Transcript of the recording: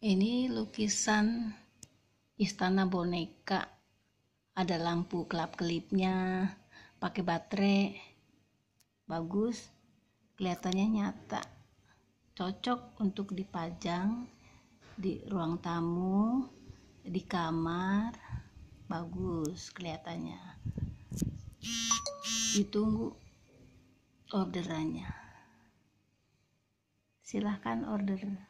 Ini lukisan istana boneka. Ada lampu kelap-kelipnya, pakai baterai. Bagus, kelihatannya nyata. Cocok untuk dipajang di ruang tamu, di kamar. Bagus kelihatannya. Ditunggu orderannya. Silahkan order.